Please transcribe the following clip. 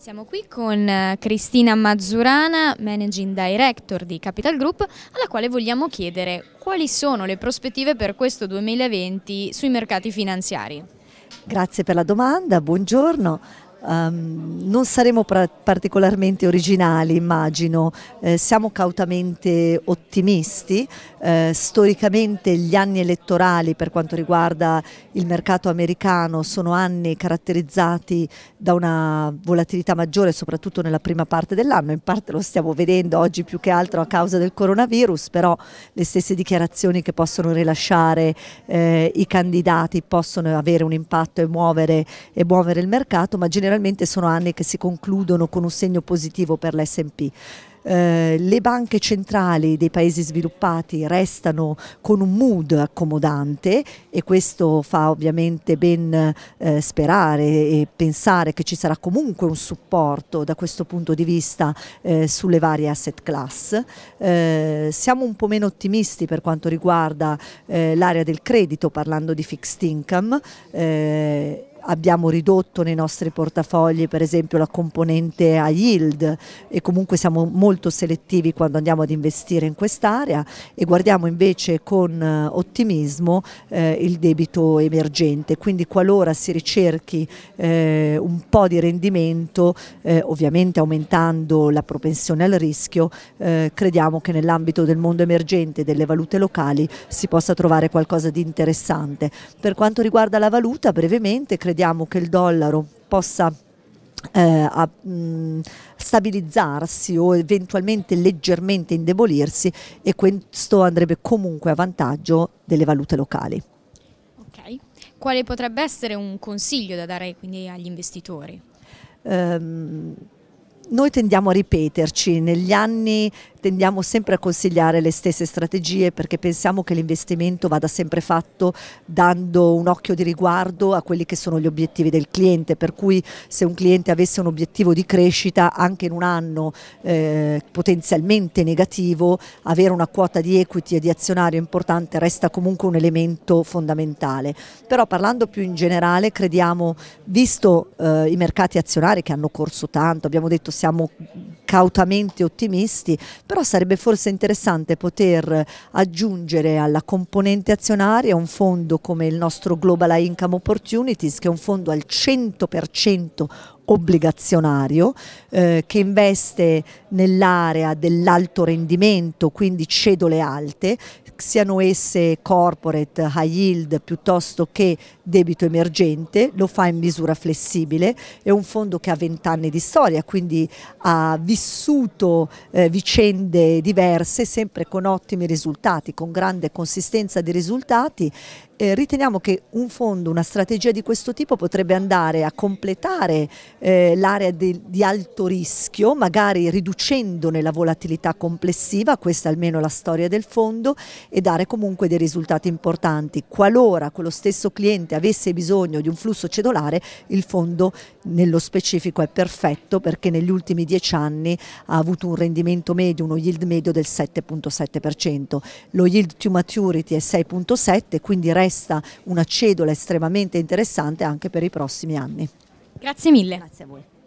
Siamo qui con eh, Cristina Mazzurana, Managing Director di Capital Group, alla quale vogliamo chiedere quali sono le prospettive per questo 2020 sui mercati finanziari. Grazie per la domanda, buongiorno. Um, non saremo particolarmente originali, immagino, eh, siamo cautamente ottimisti. Eh, storicamente gli anni elettorali per quanto riguarda il mercato americano sono anni caratterizzati da una volatilità maggiore, soprattutto nella prima parte dell'anno, in parte lo stiamo vedendo oggi più che altro a causa del coronavirus, però le stesse dichiarazioni che possono rilasciare eh, i candidati possono avere un impatto e muovere, e muovere il mercato, ma generalmente generalmente sono anni che si concludono con un segno positivo per l'S&P. Eh, le banche centrali dei paesi sviluppati restano con un mood accomodante e questo fa ovviamente ben eh, sperare e pensare che ci sarà comunque un supporto da questo punto di vista eh, sulle varie asset class. Eh, siamo un po' meno ottimisti per quanto riguarda eh, l'area del credito parlando di fixed income eh, abbiamo ridotto nei nostri portafogli per esempio la componente a yield e comunque siamo molto selettivi quando andiamo ad investire in quest'area e guardiamo invece con eh, ottimismo eh, il debito emergente, quindi qualora si ricerchi eh, un po' di rendimento, eh, ovviamente aumentando la propensione al rischio, eh, crediamo che nell'ambito del mondo emergente e delle valute locali si possa trovare qualcosa di interessante. Per quanto riguarda la valuta, brevemente, credo crediamo che il dollaro possa eh, a, mh, mm, stabilizzarsi o eventualmente leggermente indebolirsi e questo andrebbe comunque a vantaggio delle valute locali. Ok, quale potrebbe essere un consiglio da dare quindi agli investitori? Um, noi tendiamo a ripeterci negli anni tendiamo sempre a consigliare le stesse strategie perché pensiamo che l'investimento vada sempre fatto dando un occhio di riguardo a quelli che sono gli obiettivi del cliente, per cui se un cliente avesse un obiettivo di crescita anche in un anno eh, potenzialmente negativo, avere una quota di equity e di azionario importante resta comunque un elemento fondamentale. Però parlando più in generale crediamo, visto eh, i mercati azionari che hanno corso tanto, abbiamo detto siamo cautamente ottimisti, però sarebbe forse interessante poter aggiungere alla componente azionaria un fondo come il nostro Global Income Opportunities, che è un fondo al 100% obbligazionario eh, che investe nell'area dell'alto rendimento, quindi cedole alte, siano esse corporate, high yield piuttosto che debito emergente, lo fa in misura flessibile, è un fondo che ha 20 anni di storia, quindi ha vissuto eh, vicende diverse, sempre con ottimi risultati, con grande consistenza di risultati eh, riteniamo che un fondo, una strategia di questo tipo potrebbe andare a completare eh, l'area di, di, alto rischio, magari riducendone la volatilità complessiva, questa è almeno la storia del fondo, e dare comunque dei risultati importanti. Qualora quello stesso cliente avesse bisogno di un flusso cedolare il fondo nello specifico è perfetto perché negli ultimi dieci anni ha avuto un rendimento medio, uno yield medio del 7.7%, lo yield to maturity è 6.7 quindi resta una cedola estremamente interessante anche per i prossimi anni. Grazie mille. Grazie a voi.